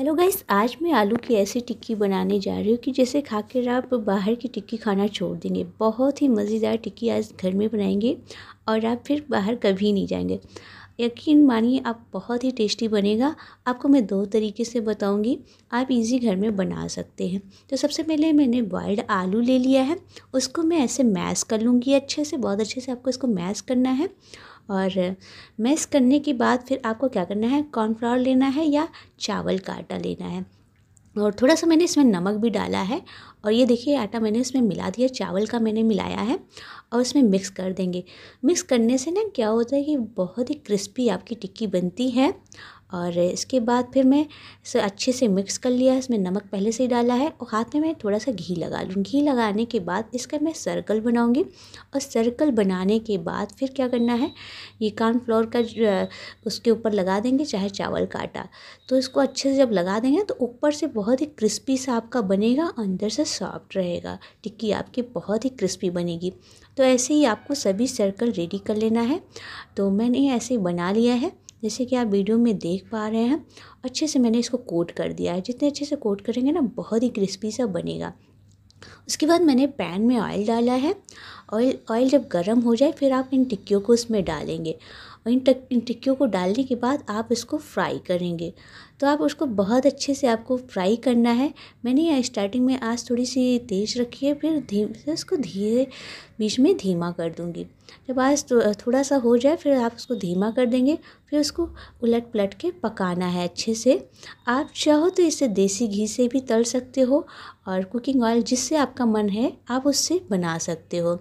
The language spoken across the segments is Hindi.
हेलो गाइस आज मैं आलू की ऐसी टिक्की बनाने जा रही हूँ कि जैसे खा कर आप बाहर की टिक्की खाना छोड़ देंगे बहुत ही मज़ेदार टिक्की आज घर में बनाएंगे और आप फिर बाहर कभी नहीं जाएंगे यकीन मानिए आप बहुत ही टेस्टी बनेगा आपको मैं दो तरीके से बताऊंगी आप इजी घर में बना सकते हैं तो सबसे पहले मैंने बॉयल्ड आलू ले लिया है उसको मैं ऐसे मैश कर लूँगी अच्छे से बहुत अच्छे से आपको इसको मैश करना है और मैस करने के बाद फिर आपको क्या करना है कॉर्नफ्लावर लेना है या चावल का आटा लेना है और थोड़ा सा मैंने इसमें नमक भी डाला है और ये देखिए आटा मैंने इसमें मिला दिया चावल का मैंने मिलाया है और इसमें मिक्स कर देंगे मिक्स करने से ना क्या होता है कि बहुत ही क्रिस्पी आपकी टिक्की बनती है और इसके बाद फिर मैं इसे अच्छे से मिक्स कर लिया इसमें नमक पहले से ही डाला है और हाथ में मैं थोड़ा सा घी लगा लूँ घी लगाने के बाद इसका मैं सर्कल बनाऊँगी और सर्कल बनाने के बाद फिर क्या करना है ये कॉर्नफ्लोर का उसके ऊपर लगा देंगे चाहे चावल का आटा तो इसको अच्छे से जब लगा देंगे तो ऊपर से बहुत ही क्रिस्पी सा आपका बनेगा और अंदर से सॉफ्ट रहेगा टिक्की आपकी बहुत ही क्रिस्पी बनेगी तो ऐसे ही आपको सभी सर्कल रेडी कर लेना है तो मैंने ऐसे बना लिया है जैसे कि आप वीडियो में देख पा रहे हैं अच्छे से मैंने इसको कोट कर दिया है जितने अच्छे से कोट करेंगे ना बहुत ही क्रिस्पी सा बनेगा उसके बाद मैंने पैन में ऑयल डाला है ऑयल ऑयल जब गर्म हो जाए फिर आप इन टिक्कियों को उसमें डालेंगे और इन टक इन टिक्कियों को डालने के बाद आप इसको फ्राई करेंगे तो आप उसको बहुत अच्छे से आपको फ्राई करना है मैंने यहाँ स्टार्टिंग में आज थोड़ी सी तेज़ रखी है फिर धीम से उसको धीरे बीच में धीमा कर दूँगी जब आज तो, थोड़ा सा हो जाए फिर आप उसको धीमा कर देंगे फिर उसको उलट पलट के पकाना है अच्छे से आप चाहो तो इसे देसी घी से भी तल सकते हो और कुकिंग ऑयल जिससे आपका मन है आप उससे बना सकते हो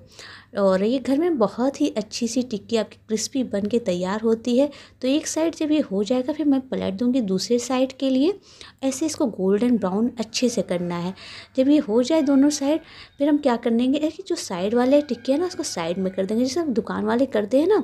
और ये घर में बहुत ही अच्छी सी टिक्की आपकी क्रिस्पी बन के तैयार होती है तो एक साइड जब ये हो जाएगा फिर मैं पलट दूँगी दूसरे साइड के लिए ऐसे इसको गोल्डन ब्राउन अच्छे से करना है जब ये हो जाए दोनों साइड फिर हम क्या कर देंगे कि जो साइड वाले टिक्की है ना उसको साइड में कर देंगे जैसे दुकान वाले करते हैं ना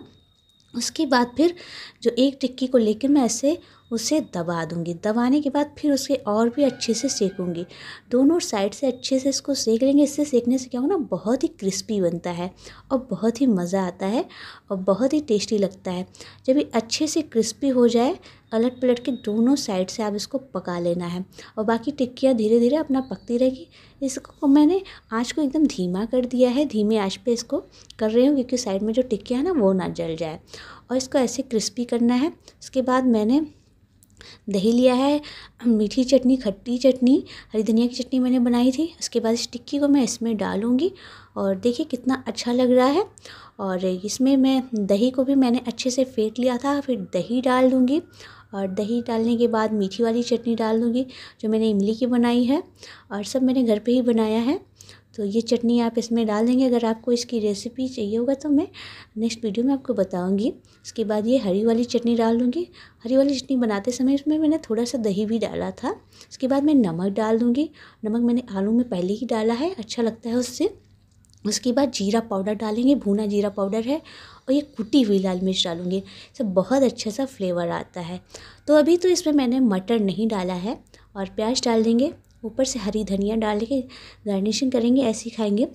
उसके बाद फिर जो एक टिक्की को लेकर मैं ऐसे उसे दबा दूंगी दबाने के बाद फिर उसे और भी अच्छे से सेकूंगी दोनों साइड से अच्छे से इसको सेक लेंगे इससे सेकने से क्या होगा ना बहुत ही क्रिस्पी बनता है और बहुत ही मज़ा आता है और बहुत ही टेस्टी लगता है जब ये अच्छे से क्रिस्पी हो जाए अलट पलट के दोनों साइड से आप इसको पका लेना है और बाकी टिक्कियाँ धीरे धीरे अपना पकती रहेगी इसको मैंने आँच को एकदम धीमा कर दिया है धीमे आँच पर इसको कर रही हूँ क्योंकि साइड में जो टिक्कियाँ ना वो ना जल जाए और इसको ऐसे क्रिस्पी करना है उसके बाद मैंने दही लिया है मीठी चटनी खट्टी चटनी हरी धनिया की चटनी मैंने बनाई थी उसके बाद इस टिक्की को मैं इसमें डालूँगी और देखिए कितना अच्छा लग रहा है और इसमें मैं दही को भी मैंने अच्छे से फेंट लिया था फिर दही डाल दूँगी और दही डालने के बाद मीठी वाली चटनी डाल दूँगी जो मैंने इमली की बनाई है और सब मैंने घर पर ही बनाया है तो ये चटनी आप इसमें डाल देंगे अगर आपको इसकी रेसिपी चाहिए होगा तो मैं नेक्स्ट वीडियो में आपको बताऊंगी इसके बाद ये हरी वाली चटनी डाल दूँगी हरी वाली चटनी बनाते समय इसमें मैंने थोड़ा सा दही भी डाला था इसके बाद मैं नमक डाल दूँगी नमक मैंने आलू में पहले ही डाला है अच्छा लगता है उससे उसके बाद जीरा पाउडर डालेंगे भुना जीरा पाउडर है और ये कुटी हुई लाल मिर्च डालूंगी इससे बहुत अच्छा सा फ्लेवर आता है तो अभी तो इसमें मैंने मटर नहीं डाला है और प्याज डाल देंगे ऊपर से हरी धनिया डाल के गार्निशिंग करेंगे ऐसे ही खाएंगे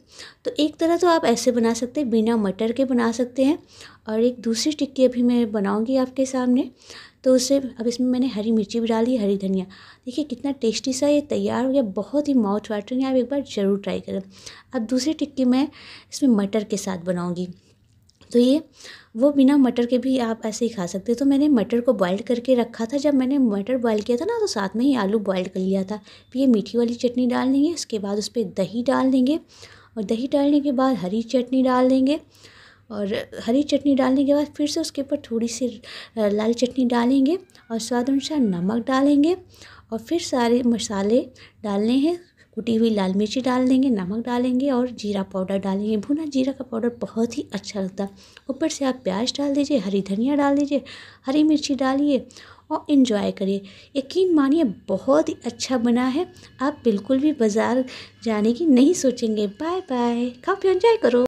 तो एक तरह तो आप ऐसे बना सकते हैं बिना मटर के बना सकते हैं और एक दूसरी टिक्की अभी मैं बनाऊंगी आपके सामने तो उसे अब इसमें मैंने हरी मिर्ची भी डाली हरी धनिया देखिए कितना टेस्टी सा ये तैयार हो गया बहुत ही माउथ वाटरिंग है आप एक बार ज़रूर ट्राई करें अब दूसरी टिक्की मैं इसमें मटर के साथ बनाऊँगी तो ये वो बिना मटर के भी आप ऐसे ही खा सकते हो तो मैंने मटर को बॉईल करके रखा था जब मैंने मटर बॉईल किया था ना तो साथ में ही आलू बॉईल कर लिया था फिर तो ये मीठी वाली चटनी डाल देंगे इसके बाद उस पर दही डाल देंगे और दही डालने के बाद हरी चटनी डाल देंगे और हरी चटनी डालने के बाद फिर से उसके ऊपर थोड़ी सी लाल चटनी डालेंगे और स्वाद अनुसार नमक डालेंगे और फिर सारे मसाले डालने हैं कुटी हुई लाल मिर्ची डाल देंगे नमक डालेंगे और जीरा पाउडर डालेंगे भुना जीरा का पाउडर बहुत ही अच्छा लगता है ऊपर से आप प्याज डाल दीजिए हरी धनिया डाल दीजिए हरी मिर्ची डालिए और इन्जॉय करिए यकीन मानिए बहुत ही अच्छा बना है आप बिल्कुल भी बाज़ार जाने की नहीं सोचेंगे बाय बाय काफ़ी इन्जॉय करो